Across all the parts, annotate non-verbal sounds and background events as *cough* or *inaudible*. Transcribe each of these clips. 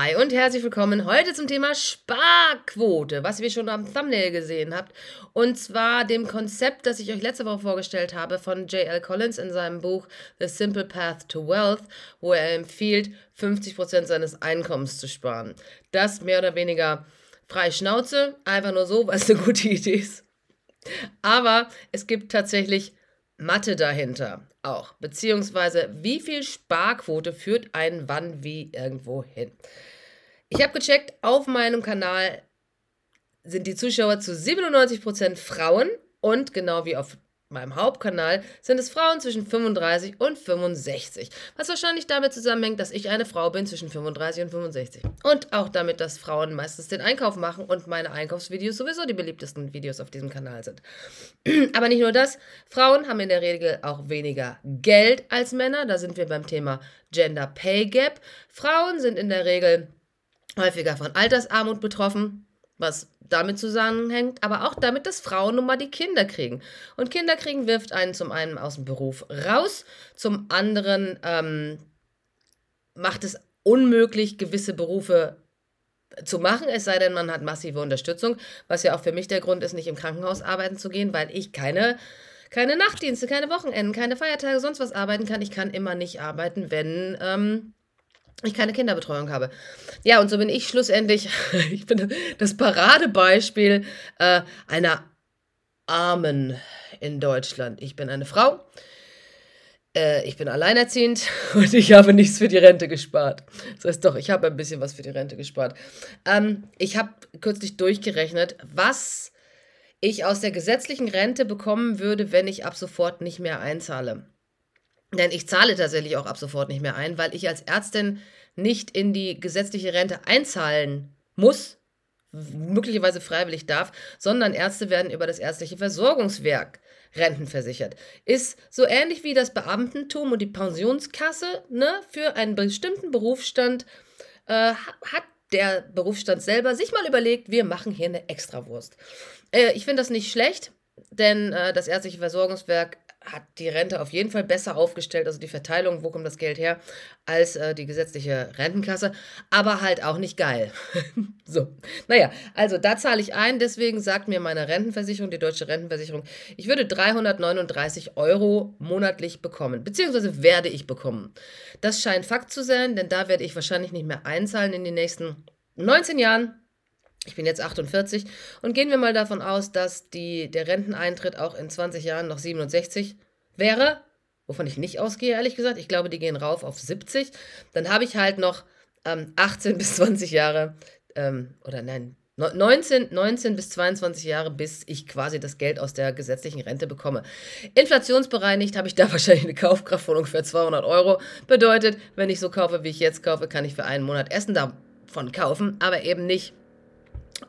Hi und herzlich willkommen heute zum Thema Sparquote, was ihr schon am Thumbnail gesehen habt. Und zwar dem Konzept, das ich euch letzte Woche vorgestellt habe von J.L. Collins in seinem Buch The Simple Path to Wealth, wo er empfiehlt, 50% seines Einkommens zu sparen. Das mehr oder weniger frei Schnauze, einfach nur so, was eine gute Idee ist. Aber es gibt tatsächlich Mathe dahinter auch, beziehungsweise wie viel Sparquote führt ein wann wie irgendwo hin. Ich habe gecheckt, auf meinem Kanal sind die Zuschauer zu 97% Frauen und genau wie auf meinem Hauptkanal sind es Frauen zwischen 35 und 65, was wahrscheinlich damit zusammenhängt, dass ich eine Frau bin zwischen 35 und 65. Und auch damit, dass Frauen meistens den Einkauf machen und meine Einkaufsvideos sowieso die beliebtesten Videos auf diesem Kanal sind. *clears throat* Aber nicht nur das, Frauen haben in der Regel auch weniger Geld als Männer, da sind wir beim Thema Gender Pay Gap. Frauen sind in der Regel häufiger von Altersarmut betroffen, was damit zusammenhängt, aber auch damit, dass Frauen nun mal die Kinder kriegen. Und Kinder kriegen wirft einen zum einen aus dem Beruf raus, zum anderen ähm, macht es unmöglich, gewisse Berufe zu machen, es sei denn, man hat massive Unterstützung, was ja auch für mich der Grund ist, nicht im Krankenhaus arbeiten zu gehen, weil ich keine, keine Nachtdienste, keine Wochenenden, keine Feiertage, sonst was arbeiten kann. Ich kann immer nicht arbeiten, wenn ähm, ich keine Kinderbetreuung habe. Ja, und so bin ich schlussendlich, *laughs* ich bin das Paradebeispiel äh, einer Armen in Deutschland. Ich bin eine Frau, äh, ich bin alleinerziehend *laughs* und ich habe nichts für die Rente gespart. Das heißt doch, ich habe ein bisschen was für die Rente gespart. Ähm, ich habe kürzlich durchgerechnet, was ich aus der gesetzlichen Rente bekommen würde, wenn ich ab sofort nicht mehr einzahle. Denn ich zahle tatsächlich auch ab sofort nicht mehr ein, weil ich als Ärztin nicht in die gesetzliche Rente einzahlen muss, möglicherweise freiwillig darf, sondern Ärzte werden über das ärztliche Versorgungswerk rentenversichert. Ist so ähnlich wie das Beamtentum und die Pensionskasse ne, für einen bestimmten Berufsstand äh, hat der Berufsstand selber sich mal überlegt, wir machen hier eine Extrawurst. Äh, ich finde das nicht schlecht, denn äh, das ärztliche Versorgungswerk hat die Rente auf jeden Fall besser aufgestellt, also die Verteilung, wo kommt das Geld her, als äh, die gesetzliche Rentenklasse, aber halt auch nicht geil. *laughs* so, naja, also da zahle ich ein, deswegen sagt mir meine Rentenversicherung, die deutsche Rentenversicherung, ich würde 339 Euro monatlich bekommen, beziehungsweise werde ich bekommen. Das scheint Fakt zu sein, denn da werde ich wahrscheinlich nicht mehr einzahlen in den nächsten 19 Jahren ich bin jetzt 48 und gehen wir mal davon aus, dass die, der Renteneintritt auch in 20 Jahren noch 67 wäre, wovon ich nicht ausgehe, ehrlich gesagt. Ich glaube, die gehen rauf auf 70. Dann habe ich halt noch ähm, 18 *laughs* bis 20 Jahre ähm, oder nein, 19, 19 bis 22 Jahre, bis ich quasi das Geld aus der gesetzlichen Rente bekomme. Inflationsbereinigt habe ich da *laughs* wahrscheinlich eine Kaufkraft von ungefähr 200 Euro. Bedeutet, wenn ich so kaufe, wie ich jetzt kaufe, kann ich für einen Monat Essen davon kaufen, aber eben nicht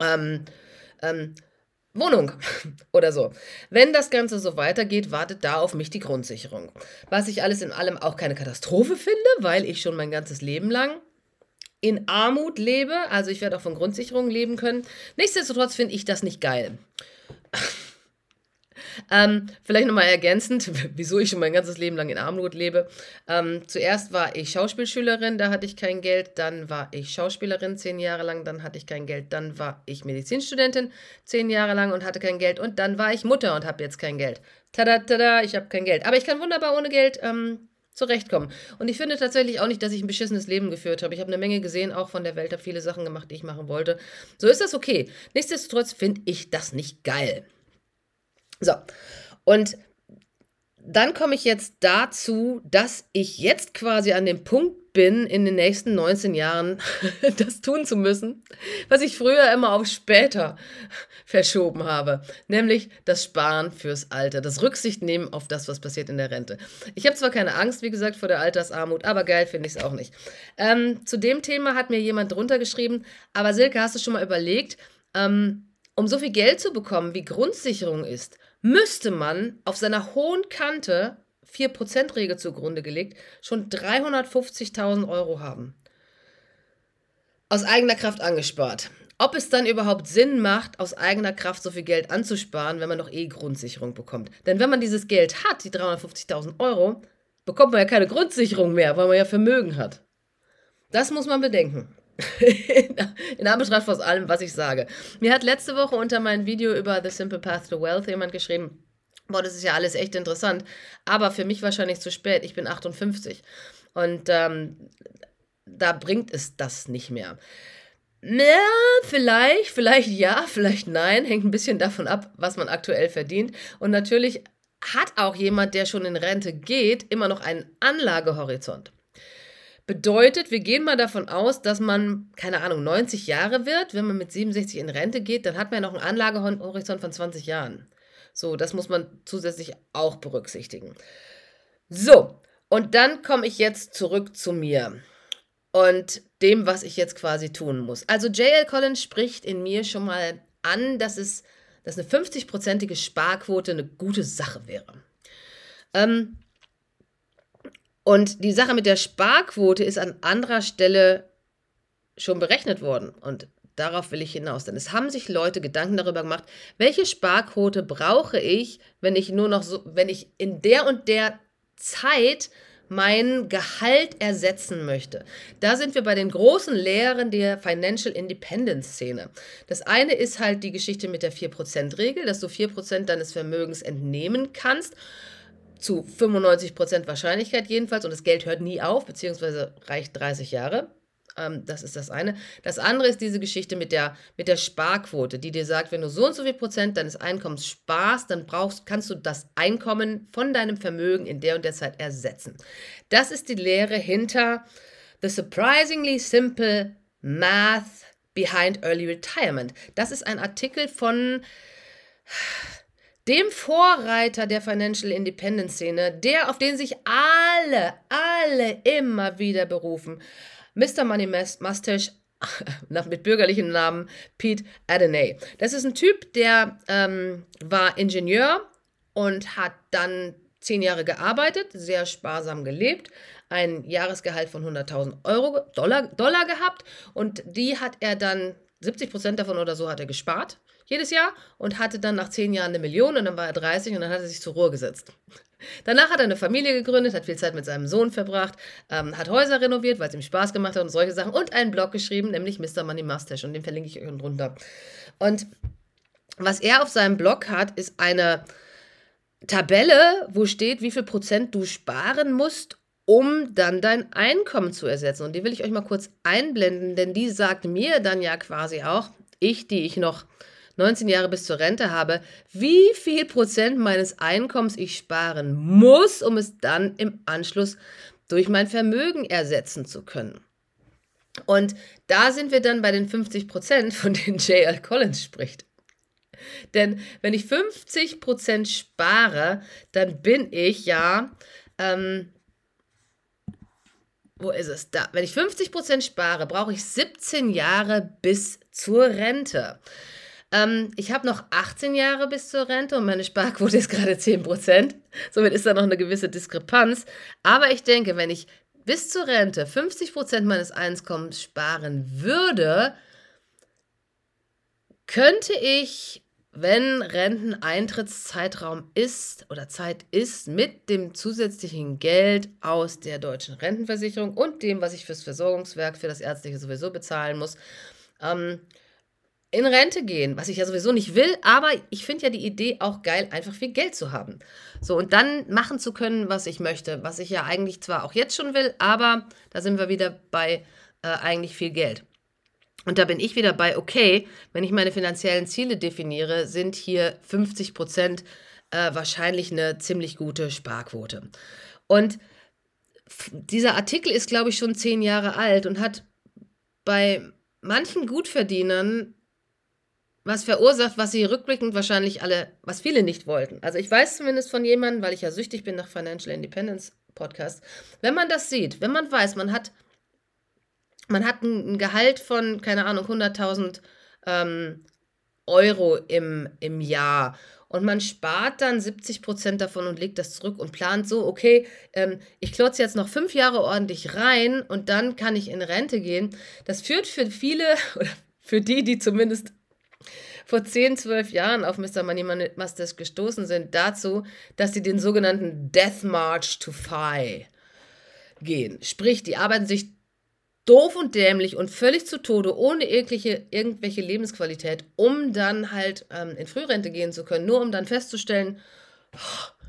ähm, ähm, Wohnung *laughs* oder so. Wenn das Ganze so weitergeht, wartet da auf mich die Grundsicherung. Was ich alles in allem auch keine Katastrophe finde, weil ich schon mein ganzes Leben lang in Armut lebe. Also ich werde auch von Grundsicherung leben können. Nichtsdestotrotz finde ich das nicht geil. *laughs* Ähm, vielleicht nochmal ergänzend, *laughs* wieso ich schon mein ganzes Leben lang in Armut lebe. Ähm, zuerst war ich Schauspielschülerin, da hatte ich kein Geld. Dann war ich Schauspielerin zehn Jahre lang, dann hatte ich kein Geld. Dann war ich Medizinstudentin zehn Jahre lang und hatte kein Geld. Und dann war ich Mutter und habe jetzt kein Geld. Tada, tada, ich habe kein Geld. Aber ich kann wunderbar ohne Geld ähm, zurechtkommen. Und ich finde tatsächlich auch nicht, dass ich ein beschissenes Leben geführt habe. Ich habe eine Menge gesehen, auch von der Welt, habe viele Sachen gemacht, die ich machen wollte. So ist das okay. Nichtsdestotrotz finde ich das nicht geil. So, und dann komme ich jetzt dazu, dass ich jetzt quasi an dem Punkt bin, in den nächsten 19 Jahren *laughs* das tun zu müssen, was ich früher immer auf später *laughs* verschoben habe, nämlich das Sparen fürs Alter, das Rücksicht nehmen auf das, was passiert in der Rente. Ich habe zwar keine Angst, wie gesagt, vor der Altersarmut, aber geil finde ich es auch nicht. Ähm, zu dem Thema hat mir jemand drunter geschrieben, aber Silke, hast du schon mal überlegt, ähm, um so viel Geld zu bekommen, wie Grundsicherung ist, müsste man auf seiner hohen Kante 4%-Regel zugrunde gelegt, schon 350.000 Euro haben. Aus eigener Kraft angespart. Ob es dann überhaupt Sinn macht, aus eigener Kraft so viel Geld anzusparen, wenn man noch eh Grundsicherung bekommt. Denn wenn man dieses Geld hat, die 350.000 Euro, bekommt man ja keine Grundsicherung mehr, weil man ja Vermögen hat. Das muss man bedenken in, *laughs* in Anbetracht von allem, was ich sage. Mir hat letzte Woche unter meinem Video über The Simple Path to Wealth jemand geschrieben, boah, das ist ja alles echt interessant, aber für mich wahrscheinlich zu spät, ich bin 58 und ähm, da bringt es das nicht mehr. Na, vielleicht, vielleicht ja, vielleicht nein, hängt ein bisschen davon ab, was man aktuell verdient. Und natürlich hat auch jemand, der schon in Rente geht, immer noch einen Anlagehorizont. Bedeutet, wir gehen mal davon aus, dass man, keine Ahnung, 90 Jahre wird. Wenn man mit 67 in Rente geht, dann hat man ja noch einen Anlagehorizont von 20 Jahren. So, das muss man zusätzlich auch berücksichtigen. So, und dann komme ich jetzt zurück zu mir und dem, was ich jetzt quasi tun muss. Also JL Collins spricht in mir schon mal an, dass es dass eine 50-prozentige Sparquote eine gute Sache wäre. Ähm, und die Sache mit der Sparquote ist an anderer Stelle schon berechnet worden. Und darauf will ich hinaus. Denn es haben sich Leute Gedanken darüber gemacht, welche Sparquote brauche ich, wenn ich nur noch so, wenn ich in der und der Zeit mein Gehalt ersetzen möchte. Da sind wir bei den großen Lehren der Financial Independence Szene. Das eine ist halt die Geschichte mit der 4%-Regel, dass du 4% deines Vermögens entnehmen kannst zu 95% Wahrscheinlichkeit jedenfalls. Und das Geld hört nie auf, beziehungsweise reicht 30 Jahre. Ähm, das ist das eine. Das andere ist diese Geschichte mit der, mit der Sparquote, die dir sagt, wenn du so und so viel Prozent deines Einkommens sparst, dann brauchst, kannst du das Einkommen von deinem Vermögen in der und der Zeit ersetzen. Das ist die Lehre hinter The Surprisingly Simple Math Behind Early Retirement. Das ist ein Artikel von dem Vorreiter der Financial Independence Szene, der, auf den sich alle, alle immer wieder berufen. Mr. Money Mustache *laughs* mit bürgerlichem Namen Pete Adenay. Das ist ein Typ, der ähm, war Ingenieur und hat dann zehn Jahre gearbeitet, sehr sparsam gelebt, ein Jahresgehalt von 100.000 Euro Dollar, Dollar gehabt und die hat er dann 70 Prozent davon oder so hat er gespart jedes Jahr und hatte dann nach zehn Jahren eine Million und dann war er 30 und dann hat er sich zur Ruhe gesetzt. Danach hat er eine Familie gegründet, hat viel Zeit mit seinem Sohn verbracht, ähm, hat Häuser renoviert, weil es ihm Spaß gemacht hat und solche Sachen und einen Blog geschrieben, nämlich Mr. Money Mustache und den verlinke ich euch unten drunter. Und was er auf seinem Blog hat, ist eine Tabelle, wo steht, wie viel Prozent du sparen musst, um dann dein Einkommen zu ersetzen. Und die will ich euch mal kurz einblenden, denn die sagt mir dann ja quasi auch, ich, die ich noch 19 Jahre bis zur Rente habe, wie viel Prozent meines Einkommens ich sparen muss, um es dann im Anschluss durch mein Vermögen ersetzen zu können. Und da sind wir dann bei den 50 Prozent, von denen J.L. Collins spricht. Denn wenn ich 50 Prozent spare, dann bin ich ja ähm, wo ist es da? Wenn ich 50% spare, brauche ich 17 Jahre bis zur Rente. Ähm, ich habe noch 18 Jahre bis zur Rente und meine Sparquote ist gerade 10%. Somit ist da noch eine gewisse Diskrepanz. Aber ich denke, wenn ich bis zur Rente 50% meines Einkommens sparen würde, könnte ich wenn Renteneintrittszeitraum ist oder Zeit ist mit dem zusätzlichen Geld aus der deutschen Rentenversicherung und dem, was ich fürs Versorgungswerk, für das Ärztliche sowieso bezahlen muss, ähm, in Rente gehen, was ich ja sowieso nicht will, aber ich finde ja die Idee auch geil, einfach viel Geld zu haben. So, und dann machen zu können, was ich möchte, was ich ja eigentlich zwar auch jetzt schon will, aber da sind wir wieder bei äh, eigentlich viel Geld. Und da bin ich wieder bei, okay, wenn ich meine finanziellen Ziele definiere, sind hier 50 Prozent äh, wahrscheinlich eine ziemlich gute Sparquote. Und dieser Artikel ist, glaube ich, schon zehn Jahre alt und hat bei manchen Gutverdienern was verursacht, was sie rückblickend wahrscheinlich alle, was viele nicht wollten. Also ich weiß zumindest von jemandem, weil ich ja süchtig bin nach Financial Independence Podcast, wenn man das sieht, wenn man weiß, man hat man hat ein Gehalt von, keine Ahnung, 100.000 ähm, Euro im, im Jahr und man spart dann 70 Prozent davon und legt das zurück und plant so, okay, ähm, ich klotze jetzt noch fünf Jahre ordentlich rein und dann kann ich in Rente gehen. Das führt für viele *laughs* oder für die, die zumindest vor 10, 12 Jahren auf Mr. Money Mustache gestoßen sind, dazu, dass sie den sogenannten Death March to Fi gehen. Sprich, die arbeiten sich doof und dämlich und völlig zu Tode, ohne irgendwelche, irgendwelche Lebensqualität, um dann halt ähm, in Frührente gehen zu können, nur um dann festzustellen, oh,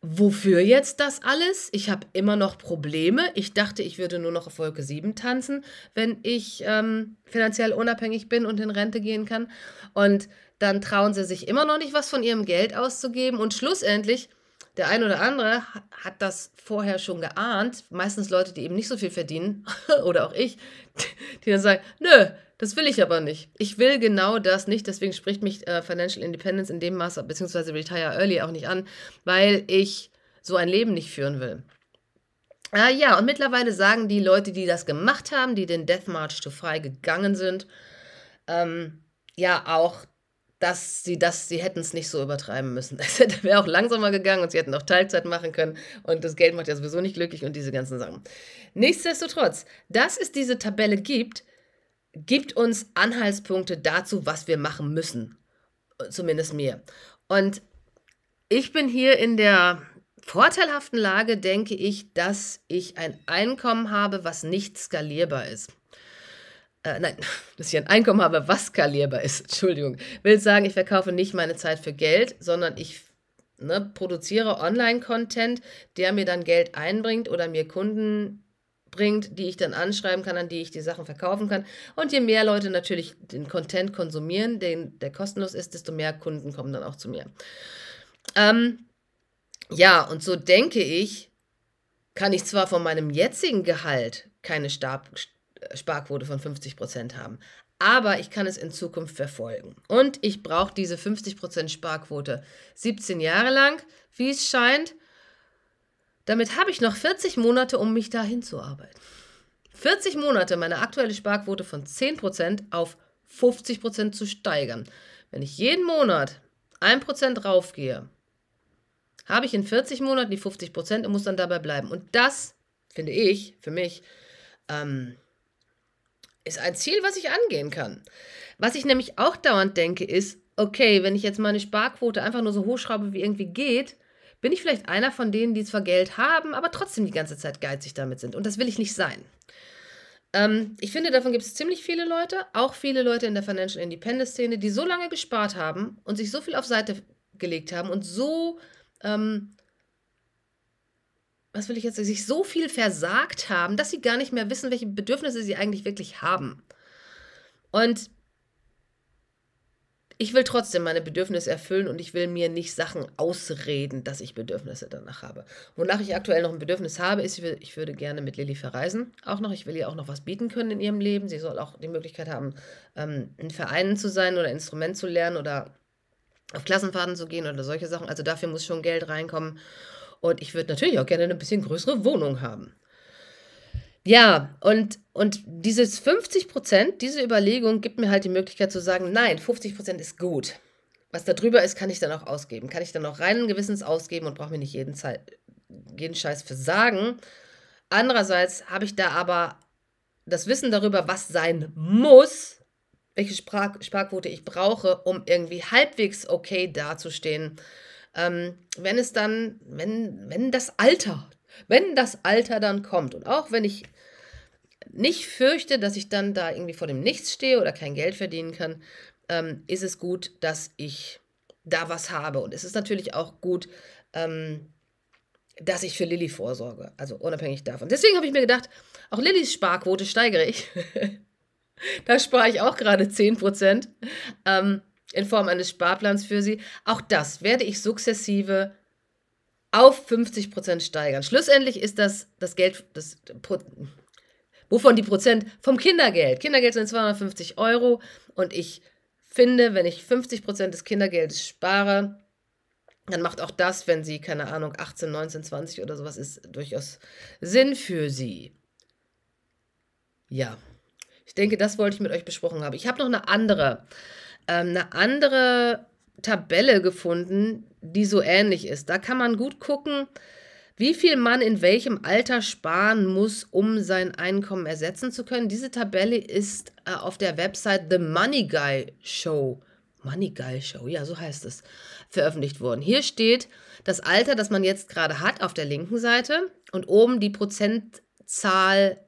wofür jetzt das alles? Ich habe immer noch Probleme. Ich dachte, ich würde nur noch auf Wolke 7 tanzen, wenn ich ähm, finanziell unabhängig bin und in Rente gehen kann. Und dann trauen sie sich immer noch nicht, was von ihrem Geld auszugeben. Und schlussendlich der ein oder andere hat das vorher schon geahnt. Meistens Leute, die eben nicht so viel verdienen, *laughs* oder auch ich, die dann sagen, nö, das will ich aber nicht. Ich will genau das nicht. Deswegen spricht mich äh, Financial Independence in dem Maße, beziehungsweise Retire Early auch nicht an, weil ich so ein Leben nicht führen will. Ah ja, und mittlerweile sagen die Leute, die das gemacht haben, die den Death March to Fry gegangen sind, ähm, ja auch, dass sie das, sie hätten es nicht so übertreiben müssen. Es *laughs* wäre auch langsamer gegangen und sie hätten auch Teilzeit machen können und das Geld macht ja sowieso nicht glücklich und diese ganzen Sachen. Nichtsdestotrotz, dass es diese Tabelle gibt, gibt uns Anhaltspunkte dazu, was wir machen müssen. Zumindest mir. Und ich bin hier in der vorteilhaften Lage, denke ich, dass ich ein Einkommen habe, was nicht skalierbar ist äh, nein, *laughs* dass ich ein Einkommen habe, was skalierbar ist. Entschuldigung. Will sagen, ich verkaufe nicht meine Zeit für Geld, sondern ich ne, produziere Online-Content, der mir dann Geld einbringt oder mir Kunden bringt, die ich dann anschreiben kann, an die ich die Sachen verkaufen kann. Und je mehr Leute natürlich den Content konsumieren, den, der kostenlos ist, desto mehr Kunden kommen dann auch zu mir. Ähm, ja, und so denke ich, kann ich zwar von meinem jetzigen Gehalt keine Stab Sparquote von 50 haben. Aber ich kann es in Zukunft verfolgen. Und ich brauche diese 50 Sparquote 17 Jahre lang, wie es scheint. Damit habe ich noch 40 Monate, um mich dahin zu arbeiten. 40 Monate, meine aktuelle Sparquote von 10 auf 50 zu steigern. Wenn ich jeden Monat 1 raufgehe, habe ich in 40 Monaten die 50 und muss dann dabei bleiben. Und das finde ich, für mich, ähm, ist ein Ziel, was ich angehen kann. Was ich nämlich auch dauernd denke, ist, okay, wenn ich jetzt meine Sparquote einfach nur so hochschraube, wie irgendwie geht, bin ich vielleicht einer von denen, die zwar Geld haben, aber trotzdem die ganze Zeit geizig damit sind. Und das will ich nicht sein. Ähm, ich finde, davon gibt es ziemlich viele Leute, auch viele Leute in der Financial Independence-Szene, die so lange gespart haben und sich so viel auf Seite gelegt haben und so ähm, was will ich jetzt, sich so viel versagt haben, dass sie gar nicht mehr wissen, welche Bedürfnisse sie eigentlich wirklich haben. Und ich will trotzdem meine Bedürfnisse erfüllen und ich will mir nicht Sachen ausreden, dass ich Bedürfnisse danach habe. Wonach ich aktuell noch ein Bedürfnis habe, ist, ich würde gerne mit Lilly verreisen. Auch noch, ich will ihr auch noch was bieten können in ihrem Leben. Sie soll auch die Möglichkeit haben, ähm, in Vereinen zu sein oder Instrument zu lernen oder auf Klassenfahrten zu gehen oder solche Sachen. Also dafür muss schon Geld reinkommen. Und ich würde natürlich auch gerne eine bisschen größere Wohnung haben. Ja, und, und dieses 50 Prozent, diese Überlegung gibt mir halt die Möglichkeit zu sagen, nein, 50 Prozent ist gut. Was da drüber ist, kann ich dann auch ausgeben. Kann ich dann auch reinen Gewissens ausgeben und brauche mir nicht jeden, Zeit, jeden Scheiß versagen. Andererseits habe ich da aber das Wissen darüber, was sein muss, welche Spar Sparquote ich brauche, um irgendwie halbwegs okay dazustehen ähm, wenn es dann, wenn, wenn das Alter, wenn das Alter dann kommt und auch wenn ich nicht fürchte, dass ich dann da irgendwie vor dem Nichts stehe oder kein Geld verdienen kann, ähm, ist es gut, dass ich da was habe. Und es ist natürlich auch gut, ähm, dass ich für Lilly vorsorge, also unabhängig davon. Deswegen habe ich mir gedacht, auch Lillys Sparquote steigere ich. *laughs* da spare ich auch gerade 10%. Ähm, in Form eines Sparplans für Sie. Auch das werde ich sukzessive auf 50 steigern. Schlussendlich ist das das Geld, das, wovon die Prozent vom Kindergeld. Kindergeld sind 250 Euro und ich finde, wenn ich 50 des Kindergeldes spare, dann macht auch das, wenn sie, keine Ahnung, 18, 19, 20 oder sowas ist, durchaus Sinn für sie. Ja, ich denke, das wollte ich mit euch besprochen haben. Ich habe noch eine andere ähm, eine andere Tabelle gefunden, die so ähnlich ist. Da kann man gut gucken, wie viel man in welchem Alter sparen muss, um sein Einkommen ersetzen zu können. Diese Tabelle ist äh, auf der Website The Money Guy Show. Money Guy Show, ja, so heißt es, veröffentlicht worden. Hier steht das Alter, das man jetzt gerade hat, auf der linken Seite und oben die Prozentzahl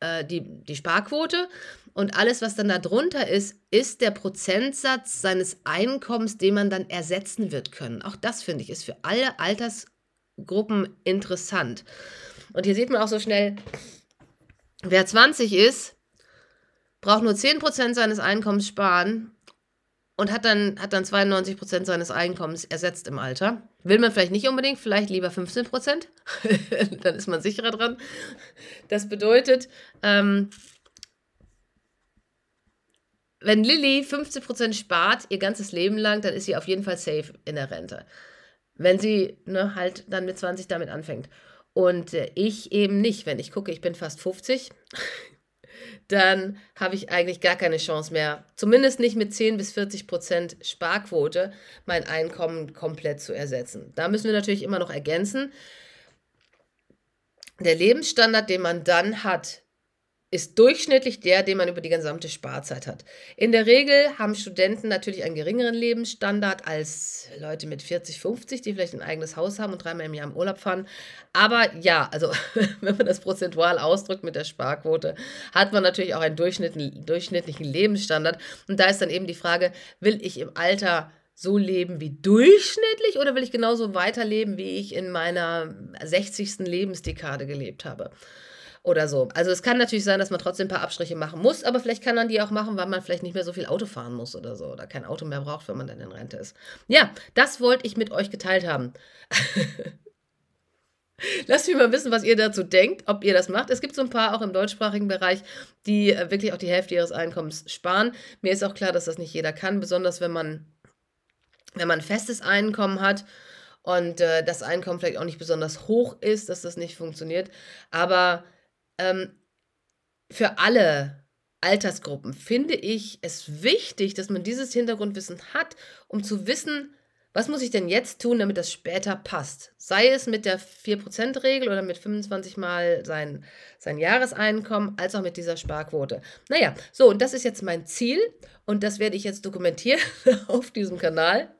äh, die, die Sparquote und alles, was dann darunter ist, ist der Prozentsatz seines Einkommens, den man dann ersetzen wird können. Auch das finde ich ist für alle Altersgruppen interessant. Und hier sieht man auch so schnell, wer 20 ist, braucht nur 10% seines Einkommens sparen und hat dann, hat dann 92 Prozent seines Einkommens ersetzt im Alter. Will man vielleicht nicht unbedingt, vielleicht lieber 15 Prozent. *laughs* dann ist man sicherer dran. Das bedeutet, ähm, wenn Lilly 15 Prozent spart ihr ganzes Leben lang, dann ist sie auf jeden Fall safe in der Rente. Wenn sie ne, halt dann mit 20 damit anfängt. Und äh, ich eben nicht, wenn ich gucke, ich bin fast 50 dann habe ich eigentlich gar keine Chance mehr, zumindest nicht mit 10 bis 40 Prozent Sparquote, mein Einkommen komplett zu ersetzen. Da müssen wir natürlich immer noch ergänzen. Der Lebensstandard, den man dann hat, ist durchschnittlich der, den man über die gesamte Sparzeit hat. In der Regel haben Studenten natürlich einen geringeren Lebensstandard als Leute mit 40, 50, die vielleicht ein eigenes Haus haben und dreimal im Jahr im Urlaub fahren. Aber ja, also *laughs* wenn man das prozentual ausdrückt mit der Sparquote, hat man natürlich auch einen durchschnittlichen Lebensstandard. Und da ist dann eben die Frage, will ich im Alter so leben wie durchschnittlich oder will ich genauso weiterleben, wie ich in meiner 60. Lebensdekade gelebt habe? oder so. Also es kann natürlich sein, dass man trotzdem ein paar Abstriche machen muss, aber vielleicht kann man die auch machen, weil man vielleicht nicht mehr so viel Auto fahren muss oder so oder kein Auto mehr braucht, wenn man dann in Rente ist. Ja, das wollte ich mit euch geteilt haben. *laughs* Lasst mich mal wissen, was ihr dazu denkt, ob ihr das macht. Es gibt so ein paar auch im deutschsprachigen Bereich, die äh, wirklich auch die Hälfte ihres Einkommens sparen. Mir ist auch klar, dass das nicht jeder kann, besonders wenn man, wenn man ein festes Einkommen hat und äh, das Einkommen vielleicht auch nicht besonders hoch ist, dass das nicht funktioniert. Aber ähm, für alle Altersgruppen finde ich es wichtig, dass man dieses Hintergrundwissen hat, um zu wissen, was muss ich denn jetzt tun, damit das später passt? Sei es mit der 4%-Regel oder mit 25 Mal sein, sein Jahreseinkommen, als auch mit dieser Sparquote. Naja, so, und das ist jetzt mein Ziel und das werde ich jetzt dokumentieren *laughs* auf diesem Kanal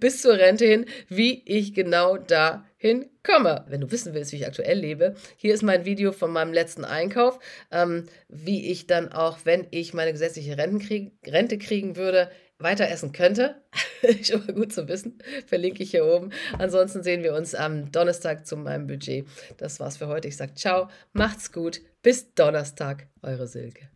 bis zur Rente hin, wie ich genau dahin Komme, wenn du wissen willst, wie ich aktuell lebe, hier ist mein Video von meinem letzten Einkauf, ähm, wie ich dann auch, wenn ich meine gesetzliche krieg Rente kriegen würde, weiter essen könnte. *laughs* Schon mal gut zu wissen. Verlinke ich hier oben. Ansonsten sehen wir uns am Donnerstag zu meinem Budget. Das war's für heute. Ich sage ciao, macht's gut, bis Donnerstag, eure Silke.